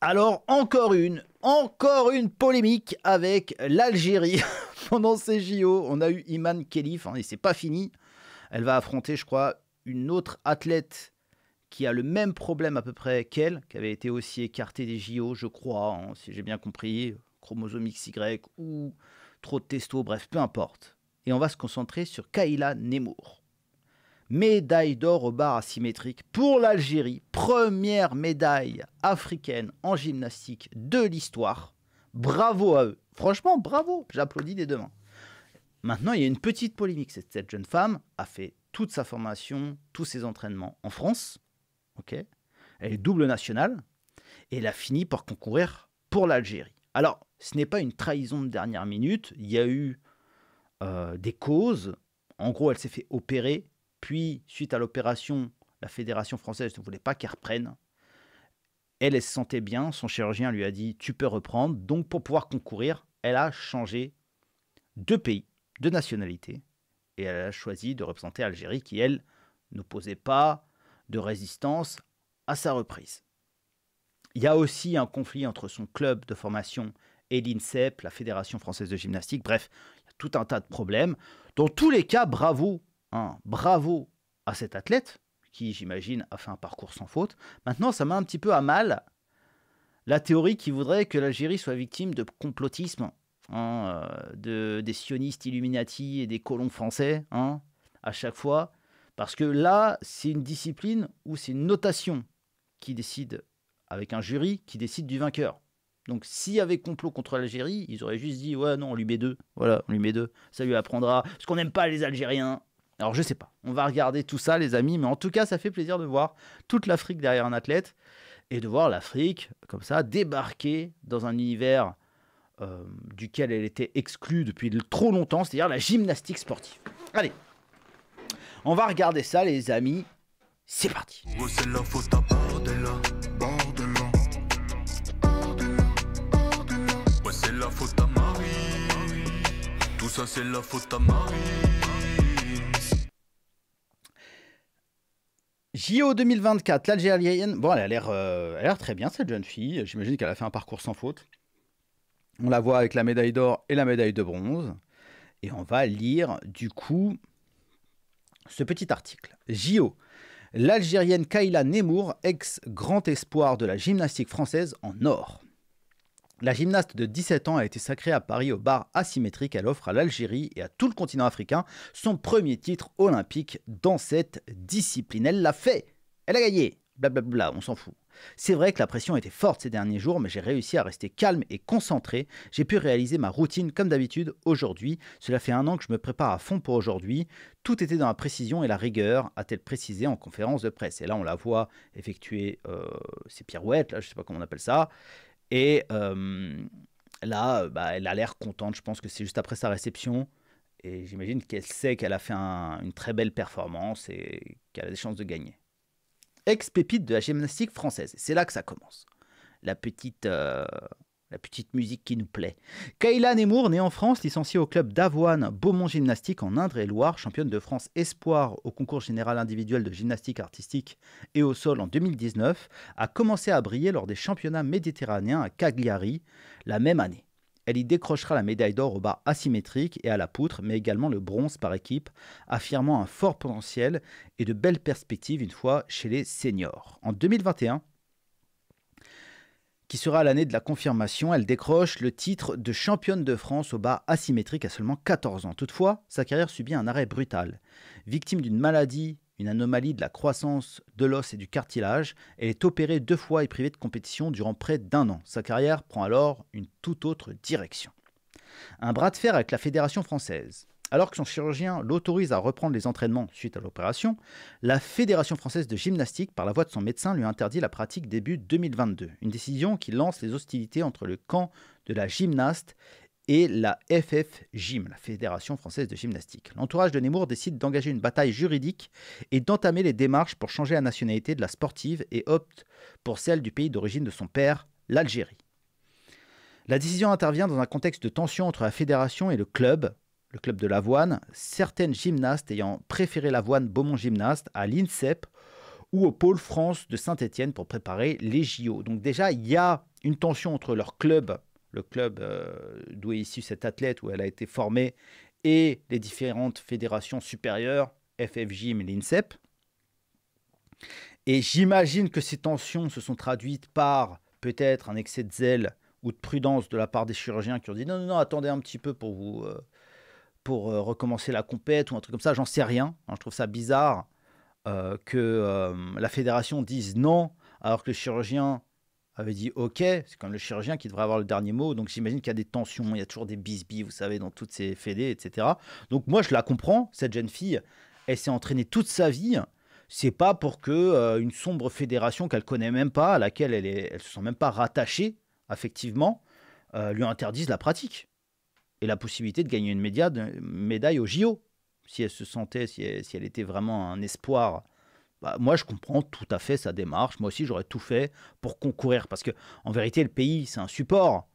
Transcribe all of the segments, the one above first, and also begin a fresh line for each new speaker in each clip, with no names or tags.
Alors encore une, encore une polémique avec l'Algérie pendant ces JO. On a eu Iman khalif hein, et c'est pas fini. Elle va affronter, je crois, une autre athlète qui a le même problème à peu près qu'elle, qui avait été aussi écartée des JO, je crois, hein, si j'ai bien compris, chromosome XY ou trop de testo, bref, peu importe. Et on va se concentrer sur Kaila Nemour. Médaille d'or au bar asymétrique pour l'Algérie. Première médaille africaine en gymnastique de l'histoire. Bravo à eux. Franchement, bravo. J'applaudis des deux mains. Maintenant, il y a une petite polémique. Cette jeune femme a fait toute sa formation, tous ses entraînements en France. ok Elle est double nationale. Et elle a fini par concourir pour l'Algérie. Alors, ce n'est pas une trahison de dernière minute. Il y a eu euh, des causes. En gros, elle s'est fait opérer puis, suite à l'opération, la Fédération française ne voulait pas qu'elle reprenne. Elle, se sentait bien, son chirurgien lui a dit Tu peux reprendre. Donc, pour pouvoir concourir, elle a changé de pays, de nationalité. Et elle a choisi de représenter Algérie qui, elle, n'opposait pas de résistance à sa reprise. Il y a aussi un conflit entre son club de formation et l'INSEP, la Fédération française de gymnastique. Bref, il y a tout un tas de problèmes. Dans tous les cas, bravo un bravo à cet athlète, qui j'imagine a fait un parcours sans faute. Maintenant, ça met un petit peu à mal la théorie qui voudrait que l'Algérie soit victime de complotisme, hein, euh, de, des sionistes illuminati et des colons français, hein, à chaque fois. Parce que là, c'est une discipline où c'est une notation qui décide, avec un jury, qui décide du vainqueur. Donc s'il y avait complot contre l'Algérie, ils auraient juste dit ouais non on lui met deux, voilà on lui met deux, ça lui apprendra ce qu'on n'aime pas les Algériens, alors je sais pas, on va regarder tout ça les amis, mais en tout cas ça fait plaisir de voir toute l'Afrique derrière un athlète et de voir l'Afrique comme ça débarquer dans un univers euh, duquel elle était exclue depuis trop longtemps, c'est-à-dire la gymnastique sportive. Allez, on va regarder ça les amis, c'est parti. Tout ça c'est la JO 2024, l'Algérienne. Bon, euh, elle a l'air très bien, cette jeune fille. J'imagine qu'elle a fait un parcours sans faute. On la voit avec la médaille d'or et la médaille de bronze. Et on va lire, du coup, ce petit article. JO. L'Algérienne Kaila Nemour, ex-grand espoir de la gymnastique française en or. La gymnaste de 17 ans a été sacrée à Paris au bar asymétrique. Elle offre à l'Algérie et à tout le continent africain son premier titre olympique dans cette discipline. Elle l'a fait Elle a gagné Blablabla, on s'en fout. C'est vrai que la pression était forte ces derniers jours, mais j'ai réussi à rester calme et concentré. J'ai pu réaliser ma routine comme d'habitude aujourd'hui. Cela fait un an que je me prépare à fond pour aujourd'hui. Tout était dans la précision et la rigueur, a-t-elle précisé en conférence de presse. Et là, on la voit effectuer euh, ses pirouettes, là, je ne sais pas comment on appelle ça. Et euh, là, euh, bah, elle a l'air contente. Je pense que c'est juste après sa réception. Et j'imagine qu'elle sait qu'elle a fait une très belle performance et qu'elle a des chances de gagner. Ex-pépite de la gymnastique française. C'est là que ça commence. La petite euh, la petite musique qui nous plaît. Kayla Nemour, née en France, licenciée au club d'Avoine Beaumont Gymnastique en Indre-et-Loire, championne de France Espoir au concours général individuel de gymnastique artistique et au sol en 2019, a commencé à briller lors des championnats méditerranéens à Cagliari la même année. Elle y décrochera la médaille d'or au bar asymétrique et à la poutre, mais également le bronze par équipe, affirmant un fort potentiel et de belles perspectives une fois chez les seniors. En 2021, qui sera l'année de la confirmation. Elle décroche le titre de championne de France au bas asymétrique à seulement 14 ans. Toutefois, sa carrière subit un arrêt brutal. Victime d'une maladie, une anomalie de la croissance de l'os et du cartilage, elle est opérée deux fois et privée de compétition durant près d'un an. Sa carrière prend alors une toute autre direction. Un bras de fer avec la Fédération française. Alors que son chirurgien l'autorise à reprendre les entraînements suite à l'opération, la Fédération française de gymnastique, par la voix de son médecin, lui interdit la pratique début 2022, une décision qui lance les hostilités entre le camp de la gymnaste et la FF Gym, la Fédération française de gymnastique. L'entourage de Nemours décide d'engager une bataille juridique et d'entamer les démarches pour changer la nationalité de la sportive et opte pour celle du pays d'origine de son père, l'Algérie. La décision intervient dans un contexte de tension entre la fédération et le club, le club de l'avoine, certaines gymnastes ayant préféré l'avoine Beaumont Gymnaste à l'INSEP ou au pôle France de Saint-Étienne pour préparer les JO. Donc déjà, il y a une tension entre leur club, le club euh, d'où est issue cette athlète, où elle a été formée, et les différentes fédérations supérieures, Gym et l'INSEP. Et j'imagine que ces tensions se sont traduites par peut-être un excès de zèle ou de prudence de la part des chirurgiens qui ont dit non, non, non, attendez un petit peu pour vous... Euh, pour euh, recommencer la compète ou un truc comme ça, j'en sais rien. Hein, je trouve ça bizarre euh, que euh, la fédération dise non, alors que le chirurgien avait dit OK, c'est comme le chirurgien qui devrait avoir le dernier mot. Donc j'imagine qu'il y a des tensions, il y a toujours des bisbis, vous savez, dans toutes ces fédés, etc. Donc moi je la comprends, cette jeune fille, elle s'est entraînée toute sa vie. C'est pas pour que une sombre fédération qu'elle connaît même pas, à laquelle elle, est, se sent même pas rattachée affectivement, lui interdise la pratique et la possibilité de gagner une médaille, au JO, si elle se sentait, si elle, était vraiment un espoir. Bah, moi, je comprends tout à fait sa démarche. Moi aussi, j'aurais tout fait pour concourir. Parce que, en vérité, le pays, c'est un support.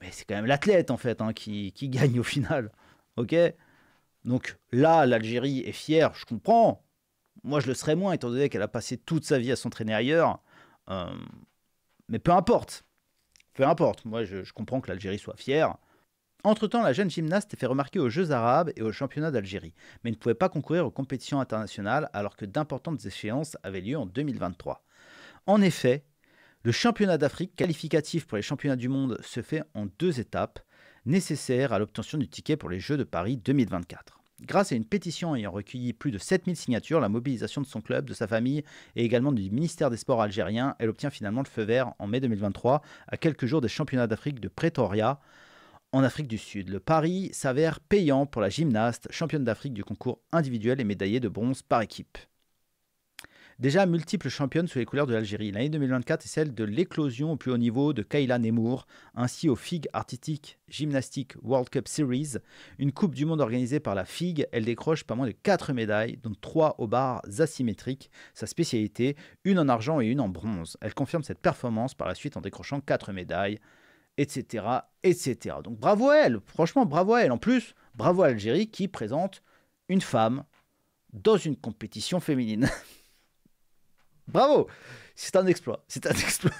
Mais c'est quand même l'athlète, en fait, hein, qui, gagne au final. OK Donc là, l'Algérie est fière, je comprends. Moi, je le serais moins, étant donné qu'elle a passé toute sa vie à s'entraîner ailleurs. Euh, mais peu importe. Peu importe. Moi, je comprends que l'Algérie soit fière. Entre-temps, la jeune gymnaste est fait remarquer aux Jeux arabes et aux championnats d'Algérie, mais ne pouvait pas concourir aux compétitions internationales alors que d'importantes échéances avaient lieu en 2023. En effet, le championnat d'Afrique qualificatif pour les championnats du monde se fait en deux étapes, nécessaires à l'obtention du ticket pour les Jeux de Paris 2024. Grâce à une pétition ayant recueilli plus de 7000 signatures, la mobilisation de son club, de sa famille et également du ministère des Sports algérien, elle obtient finalement le feu vert en mai 2023, à quelques jours des championnats d'Afrique de Pretoria, en Afrique du Sud. Le pari s'avère payant pour la gymnaste, championne d'Afrique du concours individuel et médaillée de bronze par équipe. Déjà multiple championne sous les couleurs de l'Algérie, l'année 2024 est celle de l'éclosion au plus haut niveau de Kayla Nemour, ainsi au FIG Artistic Gymnastic World Cup Series, une Coupe du Monde organisée par la FIG. Elle décroche pas moins de 4 médailles, dont 3 aux barres asymétriques, sa spécialité, une en argent et une en bronze. Elle confirme cette performance par la suite en décrochant 4 médailles etc., etc. Donc bravo à elle, franchement bravo à elle. En plus, bravo à l'Algérie qui présente une femme dans une compétition féminine. bravo, c'est un exploit, c'est un exploit.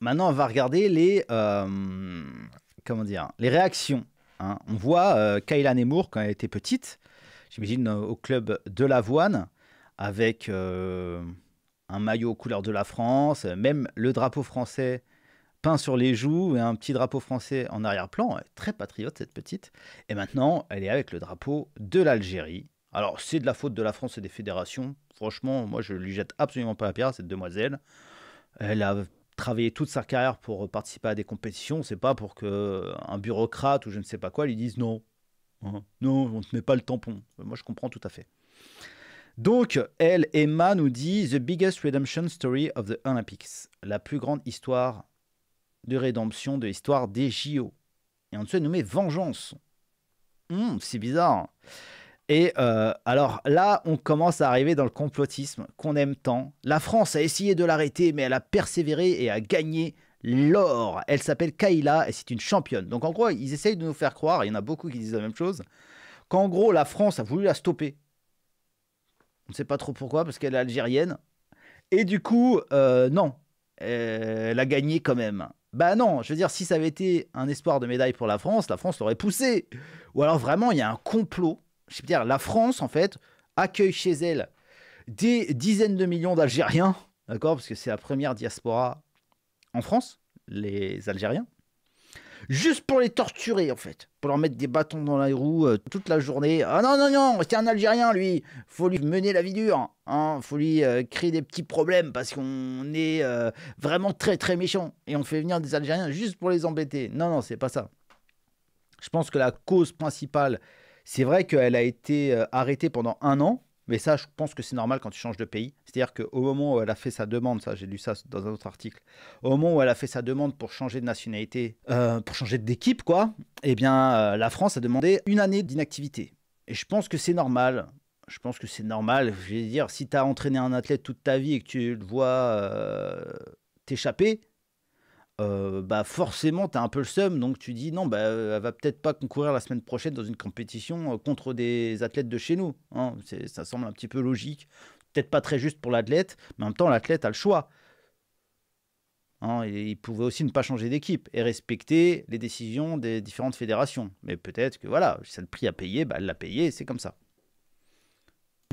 Maintenant, on va regarder les euh, comment dire, les réactions. Hein. On voit euh, Kayla Nemour quand elle était petite, j'imagine euh, au club de l'Avoine, avec un maillot aux couleurs de la France, même le drapeau français pain sur les joues et un petit drapeau français en arrière-plan. Très patriote, cette petite. Et maintenant, elle est avec le drapeau de l'Algérie. Alors, c'est de la faute de la France et des fédérations. Franchement, moi, je lui jette absolument pas la pierre, cette demoiselle. Elle a travaillé toute sa carrière pour participer à des compétitions. C'est pas pour que un bureaucrate ou je ne sais pas quoi lui dise non. Hein? non, on ne te met pas le tampon. Moi, je comprends tout à fait. Donc, elle, Emma, nous dit The biggest redemption story of the Olympics. La plus grande histoire de rédemption de l'histoire des JO. Et en dessous, elle nous met Vengeance. Hum, c'est bizarre. Hein. Et euh, alors là, on commence à arriver dans le complotisme qu'on aime tant. La France a essayé de l'arrêter, mais elle a persévéré et a gagné l'or. Elle s'appelle Kaila et c'est une championne. Donc en gros, ils essayent de nous faire croire, il y en a beaucoup qui disent la même chose, qu'en gros, la France a voulu la stopper. On ne sait pas trop pourquoi, parce qu'elle est algérienne. Et du coup, euh, non, elle a gagné quand même. Bah non, je veux dire, si ça avait été un espoir de médaille pour la France, la France l'aurait poussé. Ou alors vraiment, il y a un complot. Je veux dire, la France, en fait, accueille chez elle des dizaines de millions d'Algériens, d'accord Parce que c'est la première diaspora en France, les Algériens juste pour les torturer en fait, pour leur mettre des bâtons dans la roue euh, toute la journée. Ah non, non, non, c'est un Algérien lui, faut lui mener la vie dure, hein. faut lui euh, créer des petits problèmes parce qu'on est euh, vraiment très très méchant et on fait venir des Algériens juste pour les embêter. Non, non, c'est pas ça. Je pense que la cause principale, c'est vrai qu'elle a été arrêtée pendant un an, mais ça, je pense que c'est normal quand tu changes de pays. C'est-à-dire qu'au moment où elle a fait sa demande, ça j'ai lu ça dans un autre article, au moment où elle a fait sa demande pour changer de nationalité, euh, pour changer d'équipe, quoi, eh bien euh, la France a demandé une année d'inactivité. Et je pense que c'est normal. Je pense que c'est normal. Je vais dire, si tu as entraîné un athlète toute ta vie et que tu le vois euh, t'échapper, euh, bah forcément, tu as un peu le seum, donc tu dis non, bah, euh, elle va peut-être pas concourir la semaine prochaine dans une compétition euh, contre des athlètes de chez nous. Hein. Ça semble un petit peu logique, peut-être pas très juste pour l'athlète, mais en même temps, l'athlète a le choix. Hein, il pouvait aussi ne pas changer d'équipe et respecter les décisions des différentes fédérations. Mais peut-être que voilà, c'est le prix à payer, bah, elle l'a payé, c'est comme ça.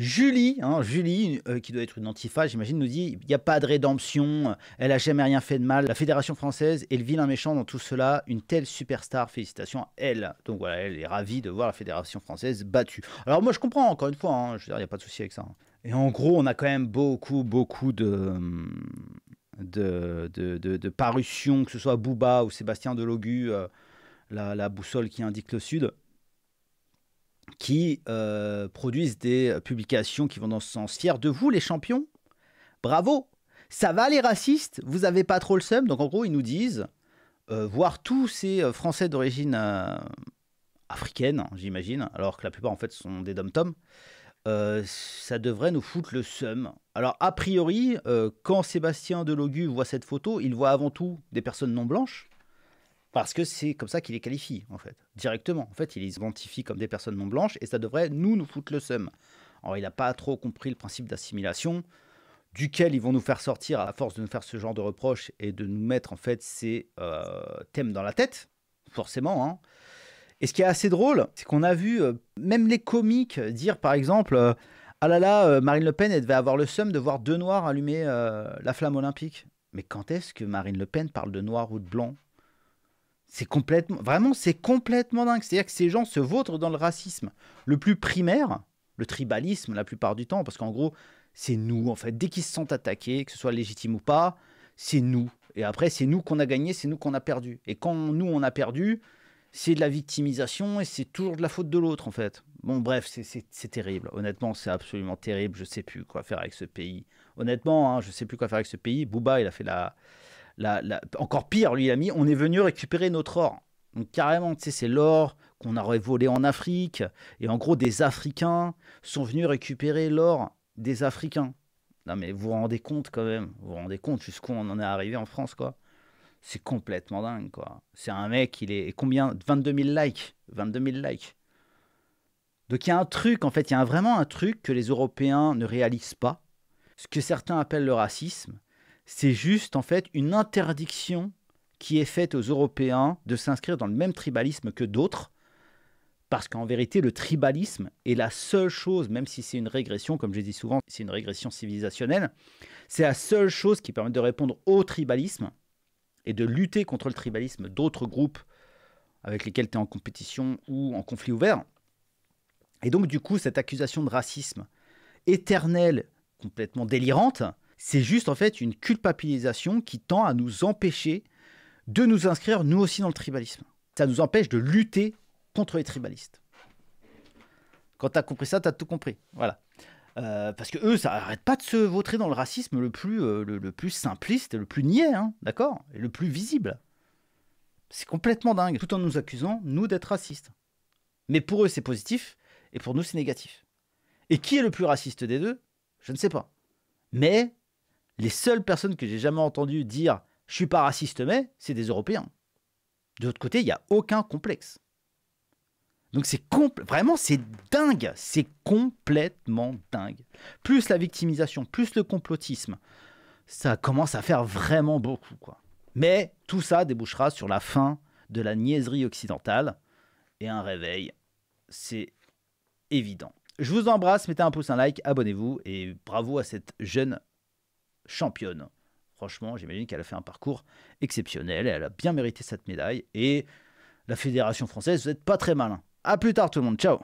Julie, hein, Julie euh, qui doit être une antifa, j'imagine, nous dit il n'y a pas de rédemption, euh, elle a jamais rien fait de mal. La Fédération française est le vilain méchant dans tout cela, une telle superstar, félicitations à elle. Donc voilà, elle est ravie de voir la Fédération française battue. Alors moi je comprends, encore une fois, hein, je veux il n'y a pas de souci avec ça. Hein. Et en gros, on a quand même beaucoup, beaucoup hum, de. De, de, parutions, que ce soit Booba ou Sébastien Delogu, euh, la, boussole qui indique le sud qui euh, produisent des euh, publications qui vont dans ce sens. Fier de vous, les champions Bravo Ça va, les racistes Vous n'avez pas trop le seum Donc, en gros, ils nous disent euh, voir tous ces Français d'origine africaine, j'imagine, alors que la plupart, en fait, sont des dom-toms. ça devrait nous foutre le seum. Alors, a priori, quand Sébastien Delogu voit cette photo, il voit avant tout des personnes non blanches, parce que c'est comme ça qu'il les qualifie, en fait, directement. En fait, il les identifie comme des personnes non blanches, et ça devrait nous, nous foutre le seum. Alors, il n'a pas trop compris le principe d'assimilation, duquel ils vont nous faire sortir à force de nous faire ce genre de reproches et de nous mettre, en fait, ces euh, thèmes dans la tête, forcément, hein. Et ce qui est assez drôle, c'est qu'on a vu euh, même les comiques dire, par exemple, euh, ah là là, Marine Le Pen, elle devait avoir le seum de voir deux noirs allumer la flamme olympique. Mais quand est-ce que Marine Le Pen parle de noir ou de blanc c'est complètement, vraiment, c'est complètement dingue. C'est-à-dire que ces gens se vautrent dans le racisme le plus primaire, le tribalisme la plupart du temps, parce qu'en gros, c'est nous, en fait. Dès qu'ils se sentent attaqués, que ce soit légitime ou pas, c'est nous. Et après, c'est nous qu'on a gagné, c'est nous qu'on a perdu. Et quand nous, on a perdu, c'est de la victimisation et c'est toujours de la faute de l'autre, en fait. Bon, bref, c'est terrible. Honnêtement, c'est absolument terrible. Je sais plus quoi faire avec ce pays. Honnêtement, je hein, je sais plus quoi faire avec ce pays. Bouba, il a fait la, encore pire, lui, il a mis on est venu récupérer notre or. Donc carrément, tu sais, c'est l'or qu'on aurait volé en Afrique. Et en gros, des Africains sont venus récupérer l'or des Africains. Non mais vous vous rendez compte quand même, vous vous rendez compte jusqu'où on en est arrivé en France, quoi. C'est complètement dingue, quoi. C'est un mec, il est combien 22 000 likes. 22 000 likes. Donc il y a un truc, en fait, il y a vraiment un truc que les Européens ne réalisent pas, ce que certains appellent le racisme, c'est juste en fait une interdiction qui est faite aux Européens de s'inscrire dans le même tribalisme que d'autres, parce qu'en vérité, le tribalisme est la seule chose, même si c'est une régression, comme j'ai dit souvent, c'est une régression civilisationnelle, c'est la seule chose qui permet de répondre au tribalisme et de lutter contre le tribalisme d'autres groupes avec lesquels tu es en compétition ou en conflit ouvert. Et donc, du coup, cette accusation de racisme éternelle, complètement délirante, c'est juste en fait une culpabilisation qui tend à nous empêcher de nous inscrire nous aussi dans le tribalisme. Ça nous empêche de lutter contre les tribalistes. Quand tu as compris ça, tu as tout compris. Voilà. Euh, parce que eux, ça n'arrête pas de se vautrer dans le racisme le plus, simpliste euh, le, le, plus simpliste, le plus niais, hein, d'accord Et le plus visible. C'est complètement dingue, tout en nous accusant, nous, d'être racistes. Mais pour eux, c'est positif, et pour nous, c'est négatif. Et qui est le plus raciste des deux Je ne sais pas. Mais les seules personnes que j'ai jamais entendues dire je suis pas raciste, mais c'est des Européens. De l'autre côté, il n'y a aucun complexe. Donc c'est vraiment c'est dingue, c'est complètement dingue. Plus la victimisation, plus le complotisme, ça commence à faire vraiment beaucoup quoi. Mais tout ça débouchera sur la fin de la niaiserie occidentale et un réveil, c'est évident. Je vous embrasse, mettez un pouce, un like, abonnez-vous et bravo à cette jeune championne. Franchement, j'imagine qu'elle a fait un parcours exceptionnel, et elle a bien mérité cette médaille. Et la Fédération française, vous n'êtes pas très malin. A plus tard tout le monde, ciao